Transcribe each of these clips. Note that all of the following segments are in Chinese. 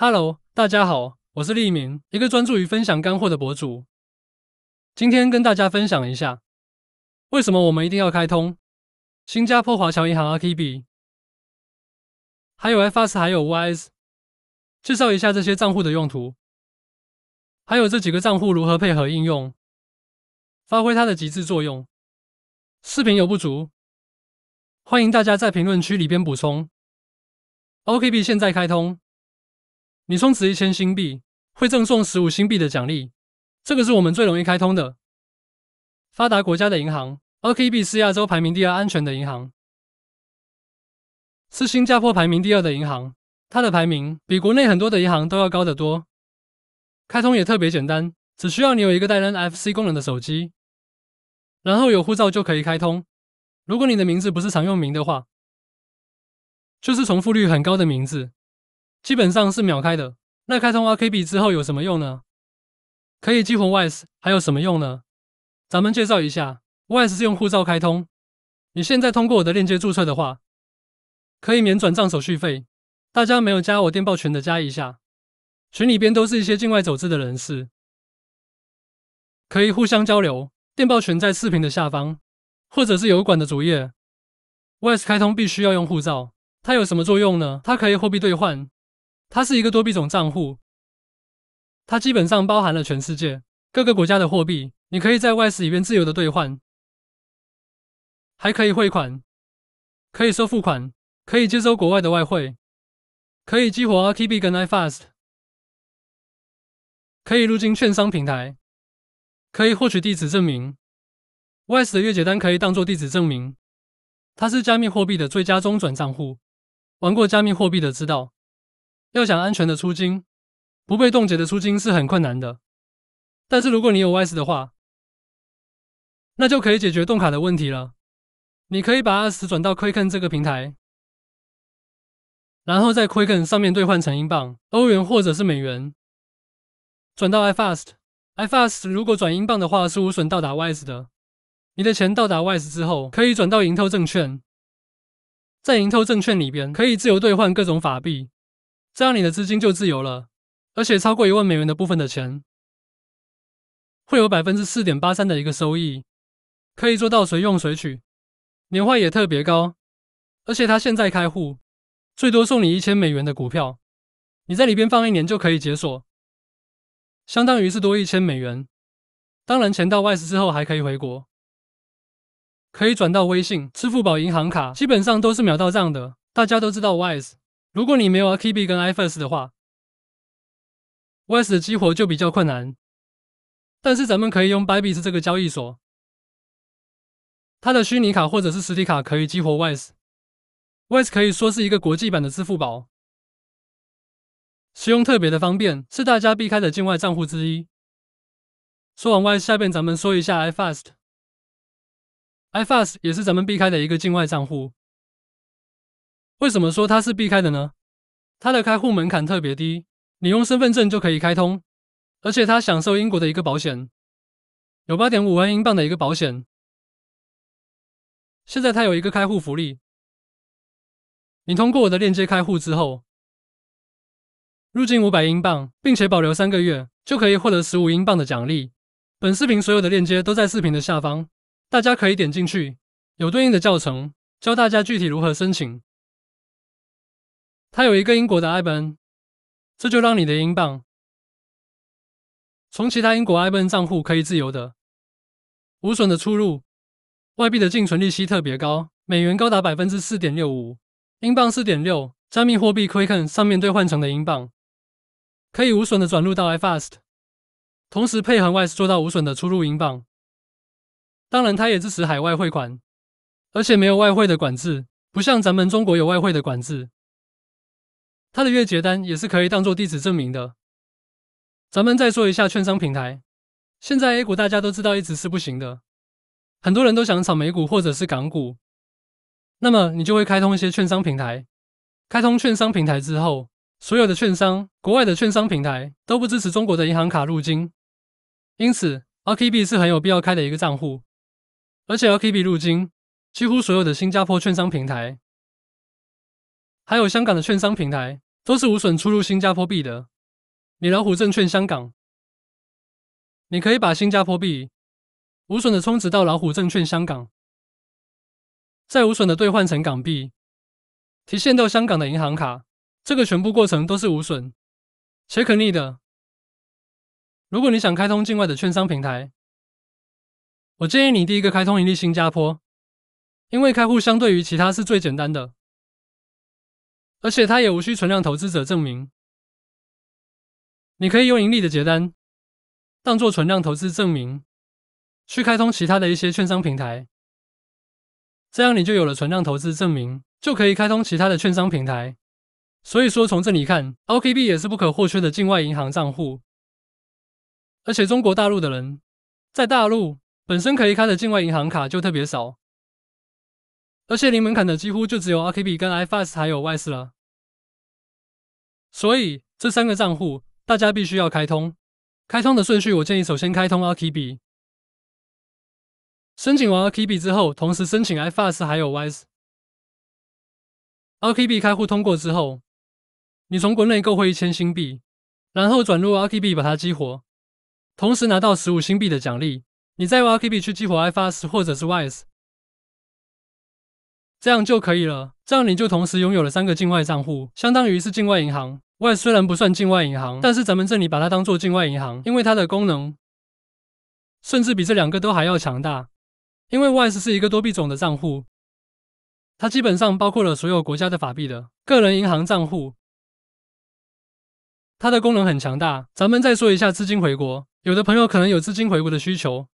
Hello，大家好，我是立明，一个专注于分享干货的博主。今天跟大家分享一下，为什么我们一定要开通新加坡华侨银行 OKB，还有 Fas，还有 w i s e 介绍一下这些账户的用途，还有这几个账户如何配合应用，发挥它的极致作用。视频有不足，欢迎大家在评论区里边补充。OKB 现在开通。你充值一千新币，会赠送十五新币的奖励。这个是我们最容易开通的。发达国家的银行，OKB 是亚洲排名第二安全的银行，是新加坡排名第二的银行。它的排名比国内很多的银行都要高得多。开通也特别简单，只需要你有一个带 NFC 功能的手机，然后有护照就可以开通。如果你的名字不是常用名的话，就是重复率很高的名字。基本上是秒开的。那开通 RKB 之后有什么用呢？可以激活 Wise，还有什么用呢？咱们介绍一下，Wise 是用护照开通。你现在通过我的链接注册的话，可以免转账手续费。大家没有加我电报群的，加一下，群里边都是一些境外走资的人士，可以互相交流。电报群在视频的下方，或者是油管的主页。Wise 开通必须要用护照，它有什么作用呢？它可以货币兑换。它是一个多币种账户，它基本上包含了全世界各个国家的货币，你可以在外币里面自由的兑换，还可以汇款，可以收付款，可以接收国外的外汇，可以激活 RTB 跟 IFAST，可以入境券商平台，可以获取地址证明，WISE 的月结单可以当做地址证明，它是加密货币的最佳中转账户，玩过加密货币的知道。要想安全的出金，不被冻结的出金是很困难的。但是如果你有 WISE 的话，那就可以解决冻卡的问题了。你可以把 US 转到 Quicken 这个平台，然后在 Quicken 上面兑换成英镑、欧元或者是美元，转到 iFast。iFast 如果转英镑的话，是无损到达 WISE 的。你的钱到达 WISE 之后，可以转到盈透证券，在盈透证券里边可以自由兑换各种法币。这样你的资金就自由了，而且超过一万美元的部分的钱会有百分之四点八三的一个收益，可以做到随用随取，年化也特别高。而且他现在开户最多送你一千美元的股票，你在里边放一年就可以解锁，相当于是多一千美元。当然，钱到外资之后还可以回国，可以转到微信、支付宝、银行卡，基本上都是秒到账的。大家都知道 Wise。如果你没有 Aki 跟 i f a s 的话，Wise 的激活就比较困难。但是咱们可以用 Babys 这个交易所，它的虚拟卡或者是实体卡可以激活 Wise。Wise 可以说是一个国际版的支付宝，使用特别的方便，是大家避开的境外账户之一。说完 Wise，下边咱们说一下 iFast。iFast 也是咱们避开的一个境外账户。为什么说它是避开的呢？它的开户门槛特别低，你用身份证就可以开通，而且它享受英国的一个保险，有八点五万英镑的一个保险。现在它有一个开户福利，你通过我的链接开户之后，入境五百英镑，并且保留三个月，就可以获得十五英镑的奖励。本视频所有的链接都在视频的下方，大家可以点进去，有对应的教程教大家具体如何申请。它有一个英国的 IBAN，这就让你的英镑从其他英国 IBAN 账户可以自由的、无损的出入。外币的净存利息特别高，美元高达百分之四点六五，英镑四点六。加密货币 Quicken 上面对换成的英镑，可以无损的转入到 iFast，同时配合外 e 做到无损的出入英镑。当然，它也支持海外汇款，而且没有外汇的管制，不像咱们中国有外汇的管制。它的月结单也是可以当做地址证明的。咱们再说一下券商平台，现在 A 股大家都知道一直是不行的，很多人都想炒美股或者是港股，那么你就会开通一些券商平台。开通券商平台之后，所有的券商、国外的券商平台都不支持中国的银行卡入金，因此 RKB 是很有必要开的一个账户，而且 RKB 入金，几乎所有的新加坡券商平台。还有香港的券商平台都是无损出入新加坡币的，米老虎证券香港，你可以把新加坡币无损的充值到老虎证券香港，再无损的兑换成港币，提现到香港的银行卡，这个全部过程都是无损且可逆的。如果你想开通境外的券商平台，我建议你第一个开通一例新加坡，因为开户相对于其他是最简单的。而且他也无需存量投资者证明，你可以用盈利的结单当做存量投资证明，去开通其他的一些券商平台，这样你就有了存量投资证明，就可以开通其他的券商平台。所以说从这里看，OKB 也是不可或缺的境外银行账户。而且中国大陆的人在大陆本身可以开的境外银行卡就特别少。而且零门槛的几乎就只有 RKB、跟 i FAS 还有 Wise 了，所以这三个账户大家必须要开通。开通的顺序我建议首先开通 RKB，申请完 RKB 之后，同时申请 i FAS 还有 Wise。RKB 开户通过之后，你从国内购汇一千新币，然后转入 RKB 把它激活，同时拿到十五新币的奖励。你再用 RKB 去激活 i FAS 或者是 Wise。这样就可以了，这样你就同时拥有了三个境外账户，相当于是境外银行。w e s 虽然不算境外银行，但是咱们这里把它当做境外银行，因为它的功能甚至比这两个都还要强大。因为 y i s 是一个多币种的账户，它基本上包括了所有国家的法币的个人银行账户，它的功能很强大。咱们再说一下资金回国，有的朋友可能有资金回国的需求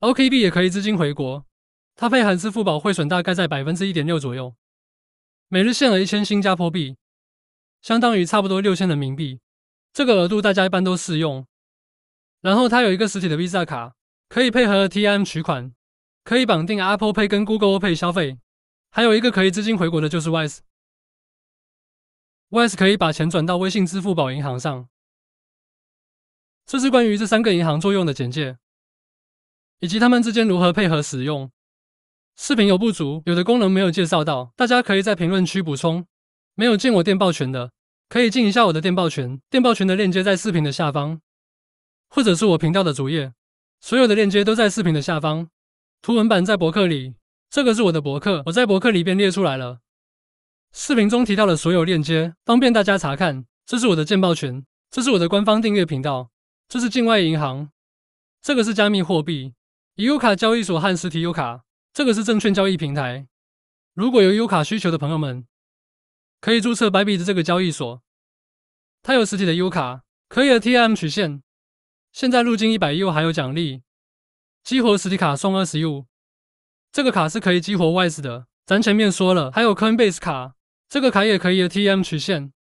，OKB 也可以资金回国。它配含支付宝汇损大概在百分之一点六左右，每日限额一千新加坡币，相当于差不多六千人民币。这个额度大家一般都适用。然后它有一个实体的 Visa 卡，可以配合 TM 取款，可以绑定 Apple Pay 跟 Google Pay 消费，还有一个可以资金回国的就是 v i s e v i s e 可以把钱转到微信、支付宝银行上。这是关于这三个银行作用的简介，以及它们之间如何配合使用。视频有不足，有的功能没有介绍到，大家可以在评论区补充。没有进我电报群的，可以进一下我的电报群。电报群的链接在视频的下方，或者是我频道的主页，所有的链接都在视频的下方。图文版在博客里，这个是我的博客，我在博客里便列出来了。视频中提到的所有链接，方便大家查看。这是我的电报群，这是我的官方订阅频道，这是境外银行，这个是加密货币，以 U 卡交易所和实体 U 卡。这个是证券交易平台，如果有优卡需求的朋友们，可以注册 Bybit 这个交易所，它有实体的优卡，可以的 T M 曲线，现在入金一百 U 还有奖励，激活实体卡送二十 U，这个卡是可以激活 wise 的。咱前面说了，还有 Coinbase 卡，这个卡也可以的 T M 曲线，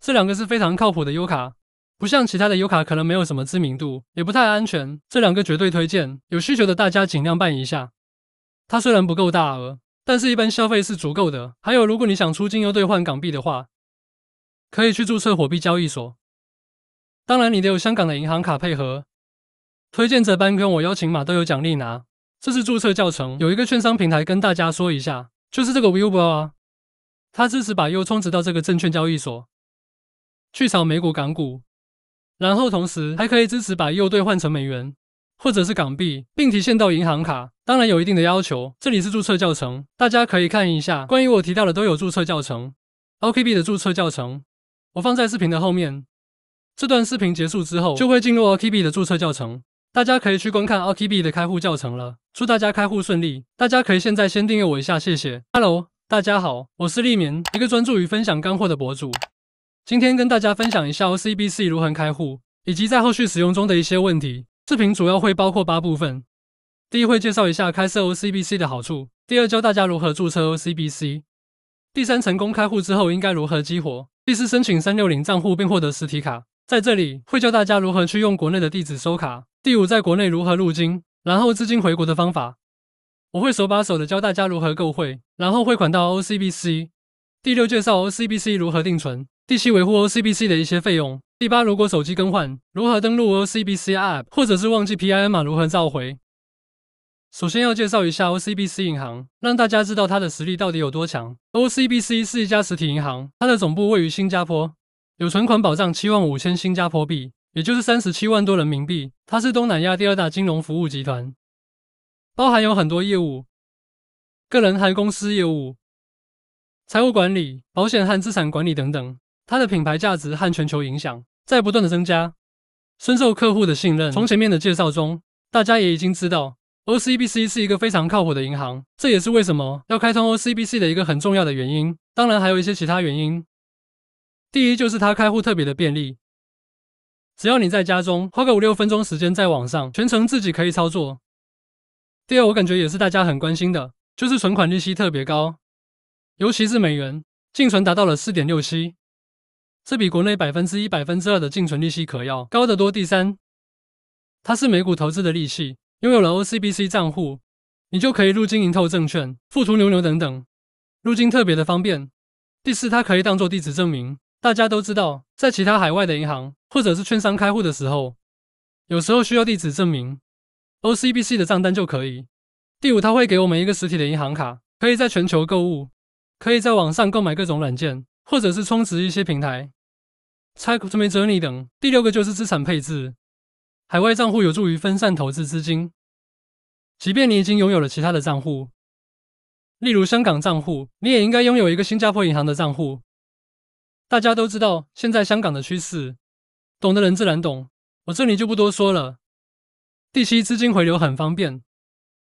这两个是非常靠谱的优卡，不像其他的优卡可能没有什么知名度，也不太安全，这两个绝对推荐，有需求的大家尽量办一下。它虽然不够大额，但是一般消费是足够的。还有，如果你想出境又兑换港币的话，可以去注册货币交易所。当然，你得有香港的银行卡配合。推荐这班跟我邀请码都有奖励拿。这是注册教程，有一个券商平台跟大家说一下，就是这个 v i b a 啊，它支持把 U 充值到这个证券交易所，去炒美股、港股，然后同时还可以支持把 U 兑换成美元或者是港币，并提现到银行卡。当然有一定的要求，这里是注册教程，大家可以看一下。关于我提到的都有注册教程，OKB 的注册教程，我放在视频的后面。这段视频结束之后，就会进入 OKB 的注册教程，大家可以去观看 OKB 的开户教程了。祝大家开户顺利！大家可以现在先订阅我一下，谢谢。Hello，大家好，我是立眠，一个专注于分享干货的博主。今天跟大家分享一下 OCBC 如何开户，以及在后续使用中的一些问题。视频主要会包括八部分。第一会介绍一下开设 O C B C 的好处。第二教大家如何注册 O C B C。第三成功开户之后应该如何激活。第四申请三六零账户并获得实体卡，在这里会教大家如何去用国内的地址收卡。第五在国内如何入金，然后资金回国的方法。我会手把手的教大家如何购汇，然后汇款到 O C B C。第六介绍 O C B C 如何定存。第七维护 O C B C 的一些费用。第八如果手机更换，如何登录 O C B C App，或者是忘记 P I N 码如何召回。首先要介绍一下 OCBC 银行，让大家知道它的实力到底有多强。OCBC 是一家实体银行，它的总部位于新加坡，有存款保障七万五千新加坡币，也就是三十七万多人民币。它是东南亚第二大金融服务集团，包含有很多业务，个人和公司业务、财务管理、保险和资产管理等等。它的品牌价值和全球影响在不断的增加，深受客户的信任。从前面的介绍中，大家也已经知道。OCBC 是一个非常靠谱的银行，这也是为什么要开通 OCBC 的一个很重要的原因。当然还有一些其他原因。第一就是它开户特别的便利，只要你在家中花个五六分钟时间，在网上全程自己可以操作。第二，我感觉也是大家很关心的，就是存款利息特别高，尤其是美元净存达到了四点六七，这比国内百分之一、百分之二的净存利息可要高得多。第三，它是美股投资的利器。拥有了 OCBC 账户，你就可以入金盈透证券、富途牛牛等等，入金特别的方便。第四，它可以当做地址证明。大家都知道，在其他海外的银行或者是券商开户的时候，有时候需要地址证明，OCBC 的账单就可以。第五，它会给我们一个实体的银行卡，可以在全球购物，可以在网上购买各种软件，或者是充值一些平台。c h e c o m r n e 等。第六个就是资产配置。海外账户有助于分散投资资金，即便你已经拥有了其他的账户，例如香港账户，你也应该拥有一个新加坡银行的账户。大家都知道现在香港的趋势，懂的人自然懂，我这里就不多说了。第七，资金回流很方便，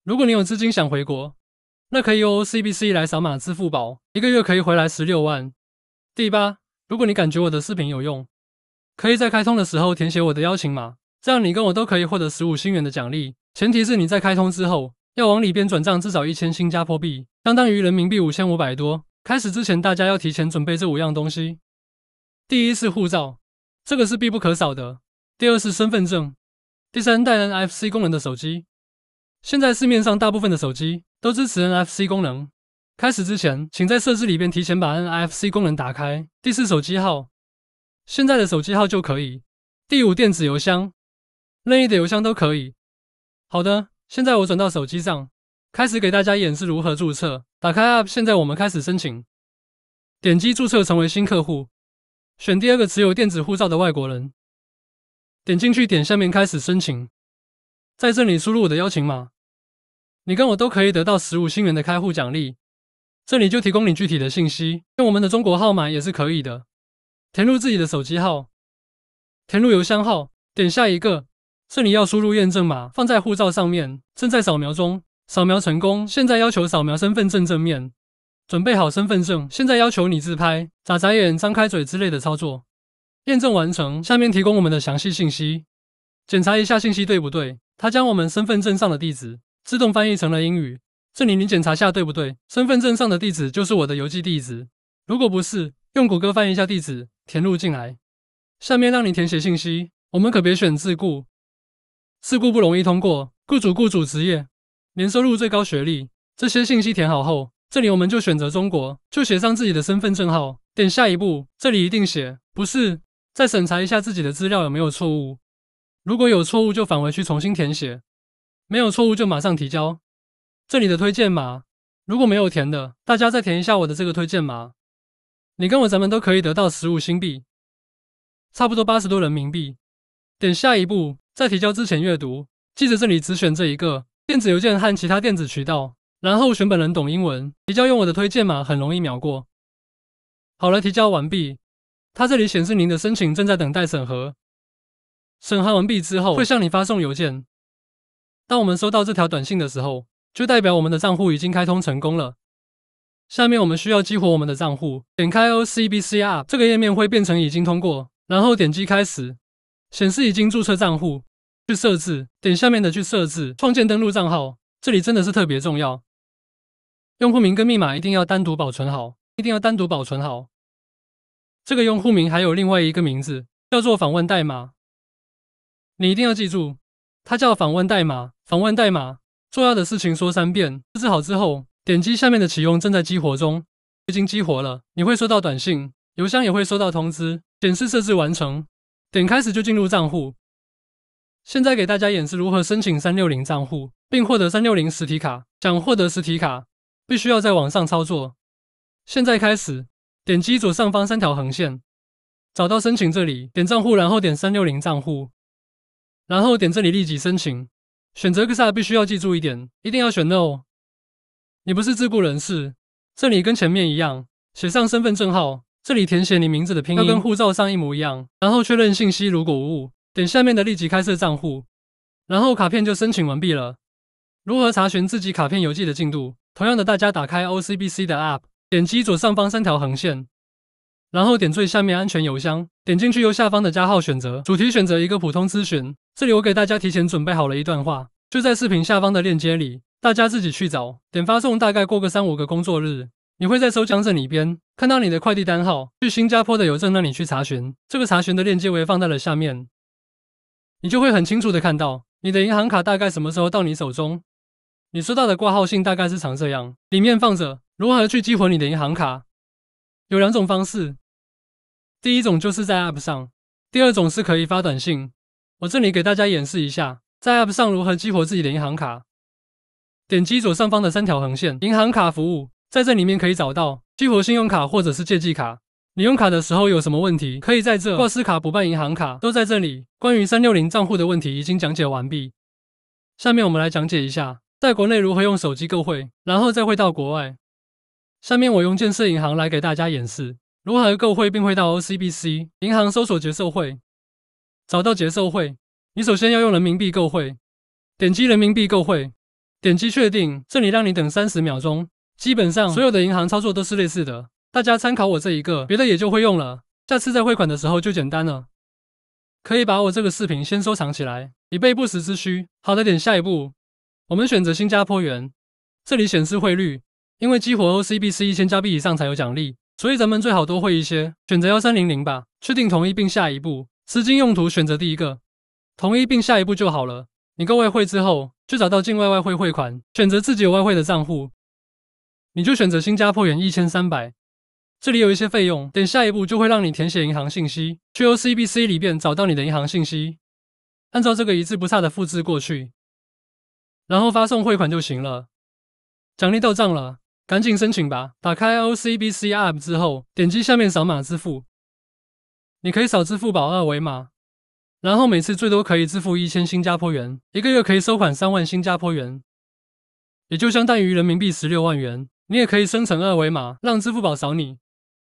如果你有资金想回国，那可以用 Ocbc 来扫码支付宝，一个月可以回来十六万。第八，如果你感觉我的视频有用，可以在开通的时候填写我的邀请码。这样你跟我都可以获得十五新元的奖励，前提是你在开通之后要往里边转账至少一千新加坡币，相当于人民币五千五百多。开始之前，大家要提前准备这五样东西：第一是护照，这个是必不可少的；第二是身份证；第三带 NFC 功能的手机，现在市面上大部分的手机都支持 NFC 功能。开始之前，请在设置里边提前把 NFC 功能打开。第四手机号，现在的手机号就可以。第五电子邮箱。任意的邮箱都可以。好的，现在我转到手机上，开始给大家演示如何注册。打开 App，现在我们开始申请。点击注册成为新客户，选第二个持有电子护照的外国人。点进去，点下面开始申请。在这里输入我的邀请码，你跟我都可以得到十五新元的开户奖励。这里就提供你具体的信息，用我们的中国号码也是可以的。填入自己的手机号，填入邮箱号，点下一个。这里要输入验证码，放在护照上面。正在扫描中，扫描成功。现在要求扫描身份证正面，准备好身份证。现在要求你自拍，眨眨眼、张开嘴之类的操作。验证完成，下面提供我们的详细信息，检查一下信息对不对。它将我们身份证上的地址自动翻译成了英语，这里你检查下对不对。身份证上的地址就是我的邮寄地址，如果不是，用谷歌翻译一下地址填入进来。下面让你填写信息，我们可别选自雇。事故不容易通过。雇主、雇主职业、年收入最高学历这些信息填好后，这里我们就选择中国，就写上自己的身份证号。点下一步，这里一定写不是。再审查一下自己的资料有没有错误，如果有错误就返回去重新填写，没有错误就马上提交。这里的推荐码，如果没有填的，大家再填一下我的这个推荐码。你跟我咱们都可以得到十五新币，差不多八十多人民币。点下一步。在提交之前阅读，记得这里只选这一个电子邮件和其他电子渠道，然后选本人懂英文。提交用我的推荐码很容易秒过。好了，提交完毕，它这里显示您的申请正在等待审核，审核完毕之后会向你发送邮件。当我们收到这条短信的时候，就代表我们的账户已经开通成功了。下面我们需要激活我们的账户，点开 OCBCR 这个页面会变成已经通过，然后点击开始，显示已经注册账户。去设置，点下面的去设置，创建登录账号，这里真的是特别重要。用户名跟密码一定要单独保存好，一定要单独保存好。这个用户名还有另外一个名字，叫做访问代码，你一定要记住，它叫访问代码。访问代码，重要的事情说三遍。设置好之后，点击下面的启用，正在激活中，已经激活了，你会收到短信，邮箱也会收到通知，显示设置完成。点开始就进入账户。现在给大家演示如何申请三六零账户，并获得三六零实体卡。想获得实体卡，必须要在网上操作。现在开始，点击左上方三条横线，找到申请这里，点账户，然后点三六零账户，然后点这里立即申请。选择 Excel 必须要记住一点，一定要选 No。你不是自雇人士，这里跟前面一样，写上身份证号。这里填写你名字的拼音，要跟护照上一模一样。然后确认信息，如果无误。点下面的立即开设账户，然后卡片就申请完毕了。如何查询自己卡片邮寄的进度？同样的，大家打开 OCBC 的 App，点击左上方三条横线，然后点最下面安全邮箱，点进去右下方的加号，选择主题，选择一个普通咨询。这里我给大家提前准备好了一段话，就在视频下方的链接里，大家自己去找。点发送，大概过个三五个工作日，你会在收件人里边看到你的快递单号，去新加坡的邮政那里去查询。这个查询的链接我也放在了下面。你就会很清楚的看到你的银行卡大概什么时候到你手中。你收到的挂号信大概是长这样，里面放着如何去激活你的银行卡。有两种方式，第一种就是在 App 上，第二种是可以发短信。我这里给大家演示一下，在 App 上如何激活自己的银行卡。点击左上方的三条横线，银行卡服务，在这里面可以找到激活信用卡或者是借记卡。你用卡的时候有什么问题？可以在这挂失卡、补办银行卡都在这里。关于三六零账户的问题已经讲解完毕。下面我们来讲解一下，在国内如何用手机购汇，然后再汇到国外。下面我用建设银行来给大家演示如何购汇并汇到 OCBC 银行。搜索结售汇，找到结售汇。你首先要用人民币购汇，点击人民币购汇，点击确定。这里让你等三十秒钟。基本上所有的银行操作都是类似的。大家参考我这一个，别的也就会用了。下次在汇款的时候就简单了。可以把我这个视频先收藏起来，以备不时之需。好的，点下一步。我们选择新加坡元，这里显示汇率。因为激活 OCB 是一千加币以上才有奖励，所以咱们最好多汇一些。选择幺三零零吧。确定同意并下一步。资金用途选择第一个，同意并下一步就好了。你够外汇之后，就找到境外外汇汇款，选择自己有外汇的账户，你就选择新加坡元一千三百。这里有一些费用，等下一步就会让你填写银行信息。去 O C B C 里边找到你的银行信息，按照这个一字不差的复制过去，然后发送汇款就行了。奖励到账了，赶紧申请吧！打开 O C B C App 之后，点击下面扫码支付，你可以扫支付宝二维码，然后每次最多可以支付一千新加坡元，一个月可以收款三万新加坡元，也就相当于人民币十六万元。你也可以生成二维码，让支付宝扫你。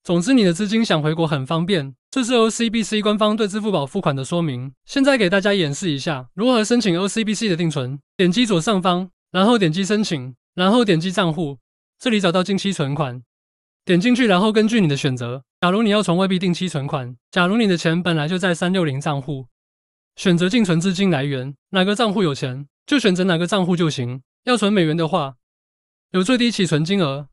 总之，你的资金想回国很方便。这是 O C B C 官方对支付宝付款的说明。现在给大家演示一下如何申请 O C B C 的定存。点击左上方，然后点击申请，然后点击账户，这里找到定期存款，点进去，然后根据你的选择。假如你要从外币定期存款，假如你的钱本来就在三六零账户，选择进存资金来源，哪个账户有钱就选择哪个账户就行。要存美元的话，有最低起存金额。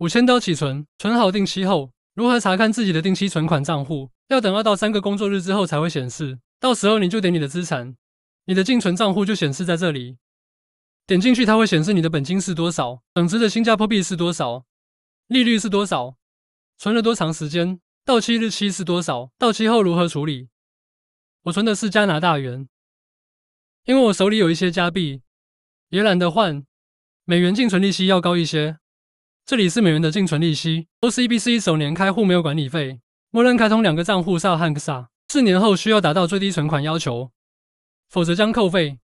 五千刀起存，存好定期后，如何查看自己的定期存款账户？要等二到三个工作日之后才会显示。到时候你就点你的资产，你的净存账户就显示在这里。点进去，它会显示你的本金是多少，等值的新加坡币是多少，利率是多少，存了多长时间，到期日期是多少，到期后如何处理？我存的是加拿大元，因为我手里有一些加币，也懒得换，美元净存利息要高一些。这里是美元的净存利息。OCBC 首年开户没有管理费，默认开通两个账户：萨和克萨。四年后需要达到最低存款要求，否则将扣费。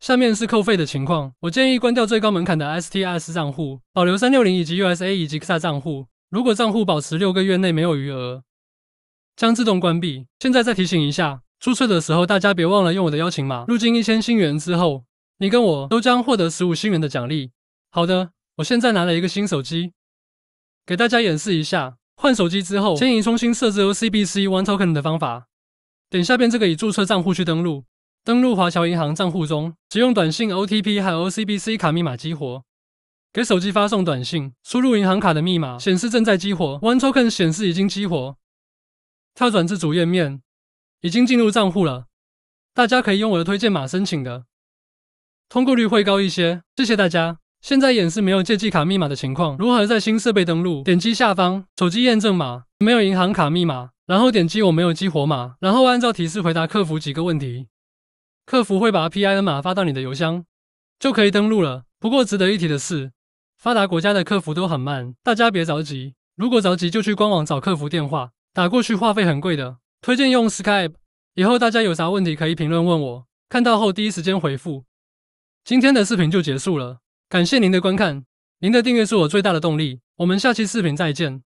下面是扣费的情况。我建议关掉最高门槛的 STS 账户，保留三六零以及 USA 以及克萨账户。如果账户保持六个月内没有余额，将自动关闭。现在再提醒一下，注册的时候大家别忘了用我的邀请码。入金一千新元之后，你跟我都将获得十五新元的奖励。好的。我现在拿了一个新手机，给大家演示一下换手机之后，建议重新设置 OCB C One Token 的方法。点下边这个已注册账户去登录，登录华侨银行账户中，使用短信 OTP 和 OCB C 卡密码激活。给手机发送短信，输入银行卡的密码，显示正在激活，One Token 显示已经激活，跳转至主页面，已经进入账户了。大家可以用我的推荐码申请的，通过率会高一些。谢谢大家。现在演示没有借记卡密码的情况，如何在新设备登录？点击下方手机验证码，没有银行卡密码，然后点击我没有激活码，然后按照提示回答客服几个问题，客服会把 PIN 码发到你的邮箱，就可以登录了。不过值得一提的是，发达国家的客服都很慢，大家别着急。如果着急就去官网找客服电话，打过去话费很贵的，推荐用 Skype。以后大家有啥问题可以评论问我，看到后第一时间回复。今天的视频就结束了。感谢您的观看，您的订阅是我最大的动力。我们下期视频再见。